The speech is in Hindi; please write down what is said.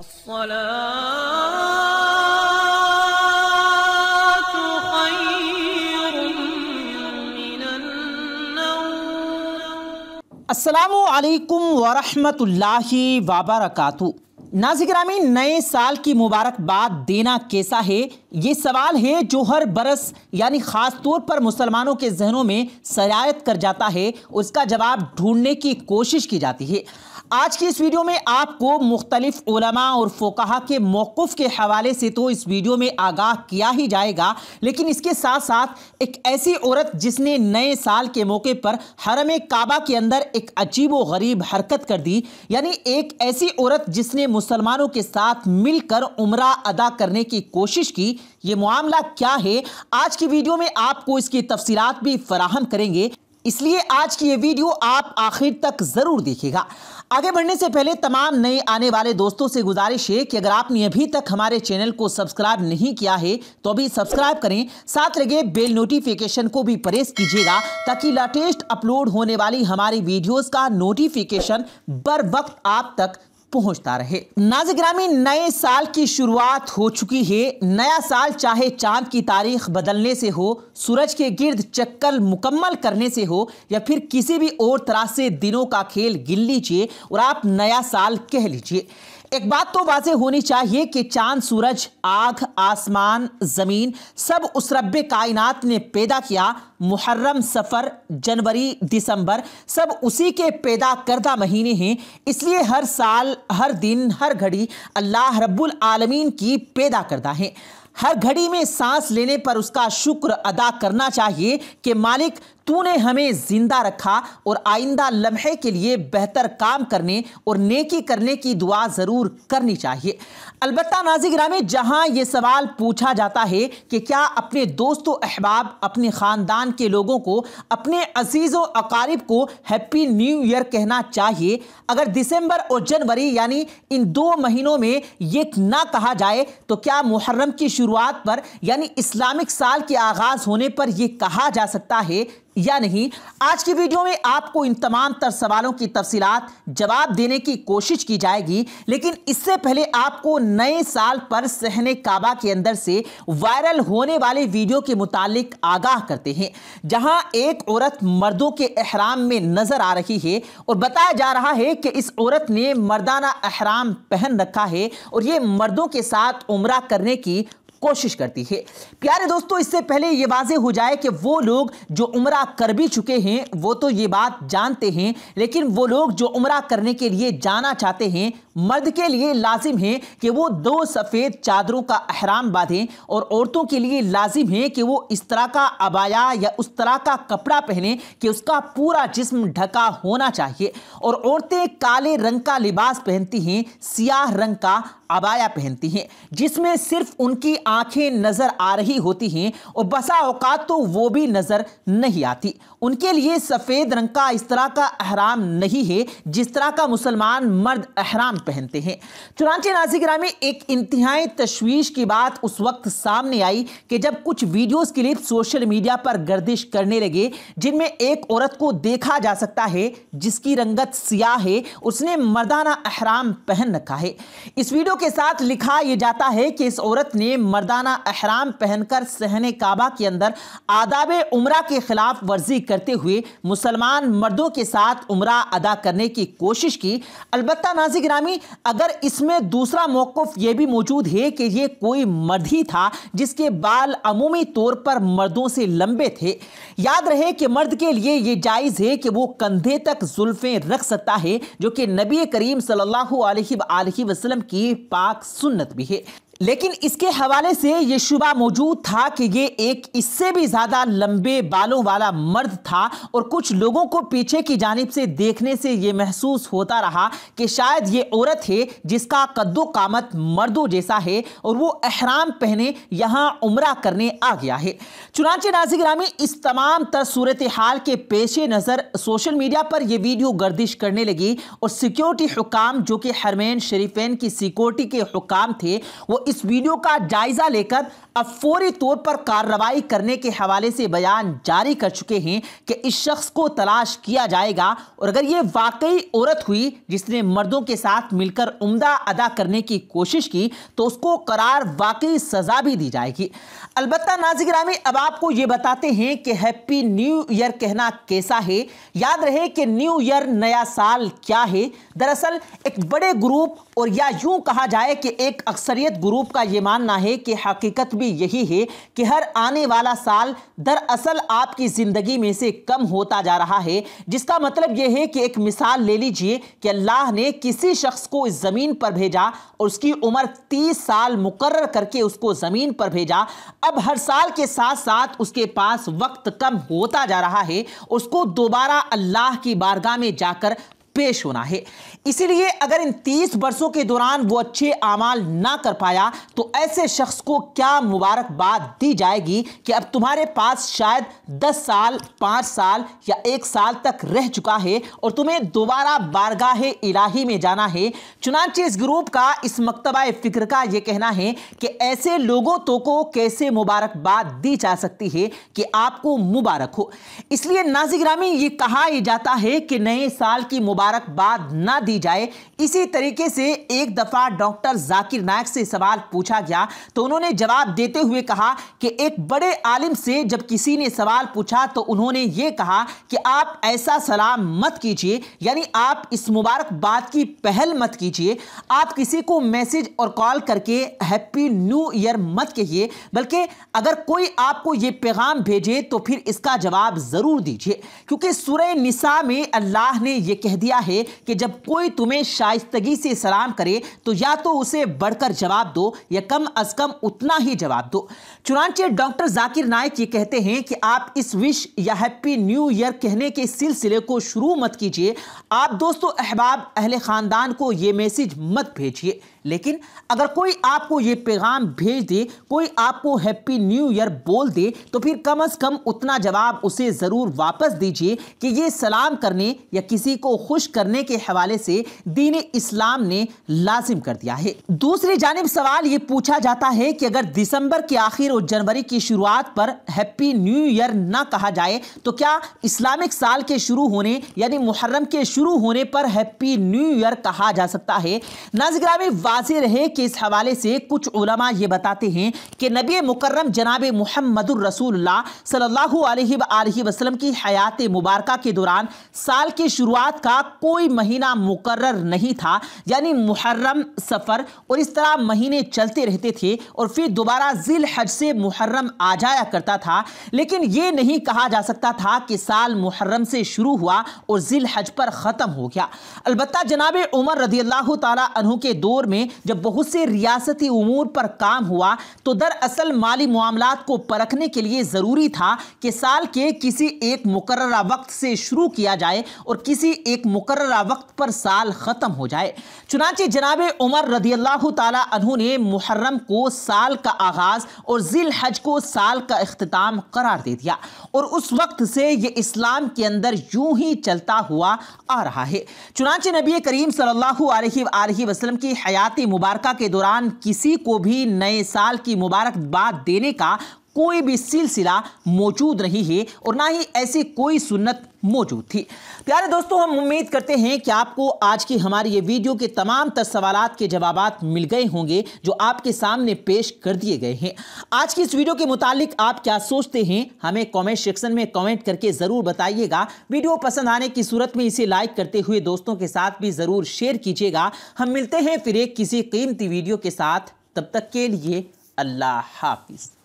असलकम خير वबरक नाजिक्रामी नए साल की मुबारकबाद देना कैसा है ये सवाल है जो हर बरस यानी ख़ास तौर पर मुसलमानों के जहनों में सरायत कर जाता है उसका जवाब ढूंढने की कोशिश की जाती है आज की इस वीडियो में आपको मुख्तलिफ़ा और फ़ोकहा के मौक़ के हवाले से तो इस वीडियो में आगाह किया ही जाएगा लेकिन इसके साथ साथ एक ऐसी औरत जिसने नए साल के मौके पर हरम काबा के अंदर एक अजीब व गरीब हरकत कर दी यानी एक ऐसी औरत जिसने मुसलमानों के साथ मिलकर उम्र अदा करने की कोशिश की ये मामला क्या है आज की वीडियो में आपको इसकी तफसीत भी फराहम करेंगे इसलिए आज की ये वीडियो आप आखिर तक ज़रूर देखिएगा आगे बढ़ने से पहले तमाम नए आने वाले दोस्तों से गुजारिश है कि अगर आपने अभी तक हमारे चैनल को सब्सक्राइब नहीं किया है तो अभी सब्सक्राइब करें साथ लगे बेल नोटिफिकेशन को भी प्रेस कीजिएगा ताकि लेटेस्ट अपलोड होने वाली हमारी वीडियोस का नोटिफिकेशन बर वक्त आप तक पहुंचता रहे नाज ग्रामी नए साल की शुरुआत हो चुकी है नया साल चाहे चांद की तारीख बदलने से हो सूरज के गिर्द चक्कर मुकम्मल करने से हो या फिर किसी भी और तरह से दिनों का खेल गिन लीजिए और आप नया साल कह लीजिए एक बात तो वाजे होनी चाहिए कि चांद सूरज आग आसमान जमीन सब उस रब कायनात ने पैदा किया मुहर्रम सफ़र जनवरी दिसंबर सब उसी के पैदा करदा महीने हैं इसलिए हर साल हर दिन हर घड़ी अल्लाह रब्बुल आलमीन की पैदा करदा है हर घड़ी में सांस लेने पर उसका शुक्र अदा करना चाहिए कि मालिक तूने हमें जिंदा रखा और आइंदा लम्हे के लिए बेहतर काम करने और नेकी करने की दुआ ज़रूर करनी चाहिए अलबत् नाजिक में जहां ये सवाल पूछा जाता है कि क्या अपने दोस्तों अहबाब अपने ख़ानदान के लोगों को अपने अजीज़ व अकारीब को हैप्पी न्यू ईयर कहना चाहिए अगर दिसंबर और जनवरी यानी इन दो महीनों में ये ना कहा जाए तो क्या मुहर्रम की शुरुआत पर यानी इस्लामिक साल के आगाज़ होने पर यह कहा जा सकता है या नहीं आज की वीडियो में आपको इन तमाम तर सवालों की तफसी जवाब देने की कोशिश की जाएगी लेकिन इससे पहले आपको नए साल पर सहने काबा के अंदर से वायरल होने वाले वीडियो के मुतालिक आगाह करते हैं जहां एक औरत मर्दों के अहराम में नजर आ रही है और बताया जा रहा है कि इस औरत ने मर्दाना अहराम पहन रखा है और ये मर्दों के साथ उम्र करने की कोशिश करती है प्यारे दोस्तों इससे पहले ये वाजे हो जाए कि वो लोग जो उम्र कर भी चुके हैं वो तो ये बात जानते हैं लेकिन वो लोग जो उम्र करने के लिए जाना चाहते हैं मर्द के लिए लाजिम है कि वो दो सफ़ेद चादरों का अहराम बांधें और औरतों के लिए लाजिम है कि वो इस तरह का अबाया या उस तरह का कपड़ा पहने कि उसका पूरा जिस्म ढका होना चाहिए और औरतें काले रंग का लिबास पहनती हैं सियाह रंग का अबाया पहनती हैं जिसमें सिर्फ उनकी आंखें नज़र आ रही होती हैं और बसा औकात तो वो भी नज़र नहीं आती उनके लिए सफ़ेद रंग का इस तरह का अहराम नहीं है जिस तरह का मुसलमान मर्द अहराम पहनते हैं चुनाचे नाजी ग्रामी एक इंतहाई तशवीश की बात उस वक्त सामने आई कि जब कुछ वीडियोस क्लिप सोशल मीडिया पर गर्दिश करने लगे जिनमें एक औरत को देखा जा सकता है जिसकी रंगत सियाह है उसने मर्दाना अहराम पहन रखा है इस वीडियो के साथ लिखा यह जाता है कि इस औरत ने मर्दाना अहराम पहनकर सहने काबा के अंदर आदाब उम्र के खिलाफ वर्जी करते हुए मुसलमान मर्दों के साथ उम्र अदा करने की कोशिश की अलबत्ता नाजी ग्रामी यानी अगर इसमें दूसरा मौकफ यह भी मौजूद है कि यह कोई मर्द ही था जिसके बाल अमूमी तौर पर मर्दों से लंबे थे याद रहे कि मर्द के लिए यह जायज़ है कि वो कंधे तक जुल्फे रख सकता है जो कि नबी करीम सल्लल्लाहु अलैहि वसल्लम की पाक सुन्नत भी है लेकिन इसके हवाले से ये शुबा मौजूद था कि ये एक इससे भी ज़्यादा लंबे बालों वाला मर्द था और कुछ लोगों को पीछे की जानब से देखने से ये महसूस होता रहा कि शायद ये औरत है जिसका कद्दो कामत मर्दों जैसा है और वो अहराम पहने यहाँ उम्र करने आ गया है चुनाच नाजी इस तमाम तर सूरत हाल के पेश नज़र सोशल मीडिया पर यह वीडियो गर्दिश करने लगी और सिक्योरिटी हुकाम जो कि हरमैन शरीफेन की सिक्योरिटी के हुकाम थे वो इस वीडियो का जायजा लेकर अब फौरी तौर पर कार्रवाई करने के हवाले से बयान जारी कर चुके हैं कि इस शख्स को तलाश किया जाएगा और अगर ये वाकई औरत हुई जिसने मर्दों के साथ मिलकर उम्दा अदा करने की कोशिश की तो उसको करार वाकई सज़ा भी दी जाएगी अलबत् नाजिग्रामी अब आपको ये बताते हैं कि हैप्पी न्यू ईयर कहना कैसा है याद रहे कि न्यू ईयर नया साल क्या है दरअसल एक बड़े ग्रुप और या यूं कहा जाए कि एक अक्सरियत ग्रुप महबूब का ये मानना है कि हकीकत भी यही है कि हर आने वाला साल दरअसल आपकी ज़िंदगी में से कम होता जा रहा है जिसका मतलब यह है कि एक मिसाल ले लीजिए कि अल्लाह ने किसी शख्स को इस ज़मीन पर भेजा और उसकी उम्र तीस साल मुकर करके उसको ज़मीन पर भेजा अब हर साल के साथ साथ उसके पास वक्त कम होता जा रहा है उसको दोबारा अल्लाह की बारगाह में जाकर पेश होना है इसीलिए अगर इन तीस वर्षों के दौरान वो अच्छे अमाल ना कर पाया तो ऐसे शख्स को क्या मुबारकबाद दी जाएगी कि अब तुम्हारे पास शायद दस साल पाँच साल या एक साल तक रह चुका है और तुम्हें दोबारा बारगाह इलाही में जाना है चुनाचे इस ग्रुप का इस मकतबा फिक्र का यह कहना है कि ऐसे लोगों तो को कैसे मुबारकबाद दी जा सकती है कि आपको मुबारक हो इसलिए नाजिग्रामी ये कहा जाता है कि नए साल की मुबारक मुबारकबाद ना दी जाए इसी तरीके से एक दफ़ा डॉक्टर जाकिर नायक से सवाल पूछा गया तो उन्होंने जवाब देते हुए कहा कि एक बड़े आलिम से जब किसी ने सवाल पूछा तो उन्होंने ये कहा कि आप ऐसा सलाम मत कीजिए यानी आप इस मुबारकबाद की पहल मत कीजिए आप किसी को मैसेज और कॉल करके हैप्पी न्यू ईयर मत कहिए बल्कि अगर कोई आपको ये पैगाम भेजे तो फिर इसका जवाब ज़रूर दीजिए क्योंकि सुरह निसा में अल्लाह ने यह कह दिया किया है कि जब कोई तुम्हें शाइस्तगी से सलाम करे तो या तो उसे बढ़कर जवाब दो या कम अज कम उतना ही जवाब दो चुनाचे डॉक्टर जाकिर नायक ये कहते हैं कि आप इस विश या हैप्पी न्यू ईयर कहने के सिलसिले को शुरू मत कीजिए आप दोस्तों अहबाब अहले ख़ानदान को ये मैसेज मत भेजिए लेकिन अगर कोई आपको ये पैगाम भेज दे कोई आपको हैप्पी न्यू ईयर बोल दे तो फिर कम अज़ कम उतना जवाब उसे ज़रूर वापस दीजिए कि ये सलाम करने या किसी को खुश खामोश करने के हवाले से दीन इस्लाम ने लाजिम कर दिया है दूसरी जानब सवाल ये पूछा जाता है कि अगर दिसंबर के आखिर और जनवरी की शुरुआत पर हैप्पी न्यू ईयर ना कहा जाए तो क्या इस्लामिक साल के शुरू होने यानी मुहर्रम के शुरू होने पर हैप्पी न्यू ईयर कहा जा सकता है में वाज रहे कि इस हवाले से कुछ उलमा ये बताते हैं कि नबी मुकर्रम जनाब मोहम्मद रसूलुल्लाह सल्लल्लाहु अलैहि वसल्लम की हयात मुबारक के दौरान साल की शुरुआत का कोई महीना मुकर्र नहीं था यानी मुहर्रम सफ़र और इस तरह महीने चलते रहते थे और फिर दोबारा जिल हज से मुहर्रम आ जाया करता था लेकिन ये नहीं कहा जा सकता था कि साल मुहर्रम से शुरू हुआ और जिल हज पर ख़त्म हो गया अलबत् जनाब उमर रदी अल्लाह तहु के दौर में जब बहुत से रियासती उमूर पर काम हुआ तो दरअसल माली मामला को परखने के लिए ज़रूरी था कि साल के किसी एक मुकर वक्त से शुरू किया जाए और किसी एक मुकर वक्त पर साल ख़त्म हो जाए चुनाचे जनाब उमर रदी अल्लाह तु ने मुहर्रम को साल का आगाज़ और जिल हज को साल का अख्ताम करार दे दिया और उस वक्त से ये इस्लाम के अंदर यूं ही चलता हुआ आ रहा है चुनाचे नबी करीम सल्लल्लाहु अलैहि की हयाती मुबारक के दौरान किसी को भी नए साल की मुबारकबाद देने का कोई भी सिलसिला मौजूद नहीं है और ना ही ऐसी कोई सुन्नत मौजूद थी प्यारे दोस्तों हम उम्मीद करते हैं कि आपको आज की हमारी ये वीडियो के तमाम तर सवाल के जवाब मिल गए होंगे जो आपके सामने पेश कर दिए गए हैं आज की इस वीडियो के मुतालिक आप क्या सोचते हैं हमें कमेंट सेक्शन में कमेंट करके ज़रूर बताइएगा वीडियो पसंद आने की सूरत में इसे लाइक करते हुए दोस्तों के साथ भी ज़रूर शेयर कीजिएगा हम मिलते हैं फिर एक किसी कीमती वीडियो के साथ तब तक के लिए अल्लाह हाफिज़